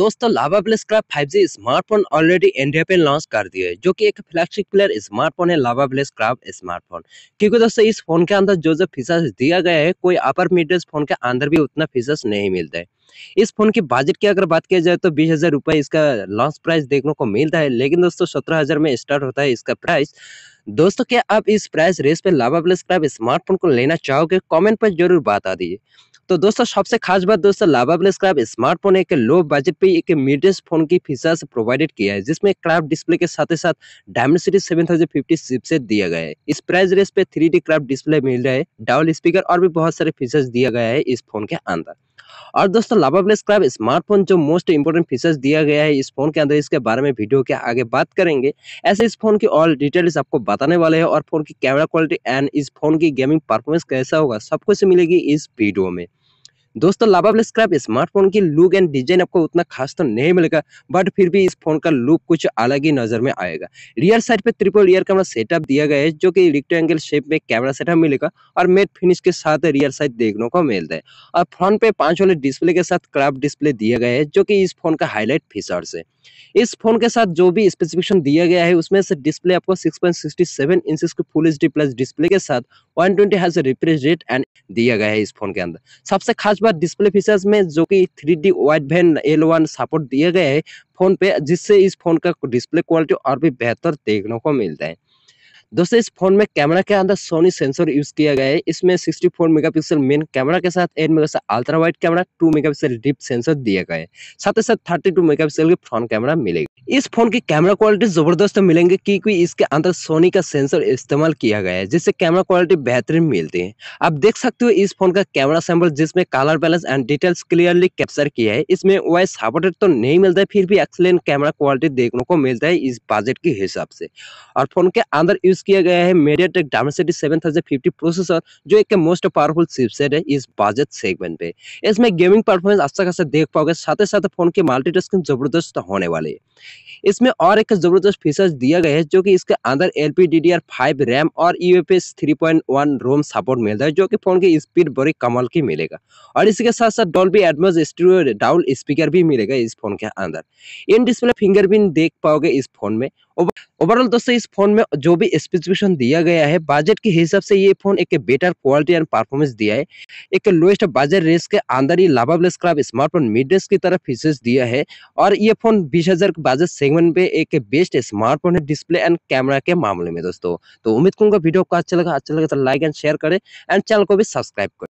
दोस्तों तो Lava Blaze Curve 5G smartphone already India पे लॉन्च कर दिए है जो कि एक फ्लैगशिप प्लेयर स्मार्टफोन है लावा प्लस क्लब स्मार्टफोन क्योंकि दोस्तों इस फोन के अंदर जो जो फीचर्स दिया गया है कोई अपर मिड फोन के अंदर भी उतना फीचर्स नहीं मिलते है इस फोन की बजट की अगर बात किया जाए तो बीस हजार रुपए इसका लॉन्च प्राइस देखने को मिलता है लेकिन दोस्तों सत्रह हजार में स्टार्ट होता है इसका प्राइस दोस्तों क्या आप इस प्राइस रेस पे लावा प्लस क्लब स्मार्टफोन को लेना चाहोगे कमेंट पर जरूर बता दीजिए तो दोस्तों सबसे खास बात दोस्तों लावाबल स्क्रैप स्मार्टफोन एक लो बजट पे एक मिड फोन की फीचर्स प्रोवाइडेड किया है जिसमें क्राफ्ट डिस्प्ले के साथ साथ साथ डायमेंसिटी सेवन थाउजेंड फिफ्टी से दिया गया है इस प्राइस रेंज पे थ्री डी क्राफ्ट डिस्प्ले मिल रहा है डबल स्पीकर और भी बहुत सारे फीचर्स दिया गया है इस फोन के अंदर और दोस्तों लावा प्लस स्मार्टफोन जो मोस्ट इंपोर्टेंट फीचर्स दिया गया है इस फोन के अंदर इसके बारे में वीडियो के आगे बात करेंगे ऐसे इस फोन की ऑल डिटेल्स आपको बताने वाले हैं और फोन की कैमरा क्वालिटी एंड इस फोन की गेमिंग परफॉर्मेंस कैसा होगा सब कुछ मिलेगी इस वीडियो में दोस्तों प्लस स्क्रैप स्मार्टफोन की लुक एंड डिजाइन आपको उतना खास तो नहीं मिलेगा बट फिर भी इस फोन का लुक कुछ अलग ही नजर में आएगा रियर साइड पे ट्रिपल रियर कैमरा सेटअप दिया गया है जो कि रिक्टेंगल शेप में कैमरा सेटअप मिलेगा और मेट फिनिश के साथ रियर साइड देखने को मिलता है और फ्रंट पे पांच वाले डिस्प्ले के साथ क्राफ्ट डिस्प्ले दिया गया है जो कि इस फोन का हाईलाइट फीचर्स है इस फोन के साथ जो भी स्पेसिफिकेशन दिया गया है उसमें से डिस्प्ले आपको 6.67 इंच के फुल एच प्लस डिस्प्ले के साथ 120 ट्वेंटी हाइज रिफ्रेश रेट एंड दिया गया है इस फोन के अंदर सबसे खास बात डिस्प्ले फीचर्स में जो कि three D Widevine L one support दिया गया है फोन पे जिससे इस फोन का डिस्प्ले क्वालिटी और भी बेहतर देखने को मिलता है दोस्तों इस फोन में कैमरा के अंदर सोनी सेंसर यूज किया गया है इसमें 64 मेगापिक्सल मेन कैमरा के साथ 8 megapixel ultra wide camera 2 megapixel depth sensor दिया गया है साथ ही साथ 32 मेगापिक्सल की फ्रंट कैमरा मिलेगी इस फोन की कैमरा क्वालिटी जबरदस्त मिलेंगे क्योंकि इसके अंदर सोनी का सेंसर इस्तेमाल किया गया है जिससे कैमरा क्वालिटी बेहतरीन मिलती है आप देख सकते हो इस फोन का कैमरा सैम्पल जिसमें colour balance and details clearly capture किया है इसमें वॉइस सपोर्टेड तो नहीं मिलता है फिर भी एक्सलेंट कैमरा क्वालिटी देखने को मिलता है इस बजट के हिसाब से और फोन के अंदर यूज रिलीज किया गया है सेवन थाउजेंड फिफ्टी प्रोसेसर जो एक मोस्ट पावरफुल चिपसेट है इस बजट सेगमेंट पे इसमें गेमिंग परफॉर्मेंस अच्छा खासा देख पाओगे साथ ही साथ फोन की मल्टीटास्किंग जबरदस्त होने वाले इसमें और एक जबरदस्त फीचर दिया गया है जो कि इसके अंदर L P D D R five RAM और U three point one ROM support मिलता है जो कि फोन की स्पीड बड़ी कमाल की मिलेगा और इसके के साथ साथ Dolby Atmos studio dual speaker भी मिलेगा इस फोन के अंदर इन डिस्प्ले फिंगरप्रिंट देख पाओगे इस फोन में ओवरऑल दोस्तों इस फोन में जो भी स्पेसिफिकेशन दिया गया है बजट के हिसाब से ये फोन एक बेटर क्वालिटी एंड परफॉर्मेंस दिया है एक लोएस्ट बजट रेस के अंदर ही Lava Blaze curve smartphone mid range की तरह फीचर्स दिया है और ये फोन बीस हजार के बजट सेगमेंट में एक बेस्ट स्मार्टफोन है डिस्प्ले एंड कैमरा के मामले में दोस्तों तो उम्मीद करूंगा वीडियो को अच्छा लगा अच्छा लगा तो लाइक एंड शेयर करें एंड चैनल को भी सब्सक्राइब करें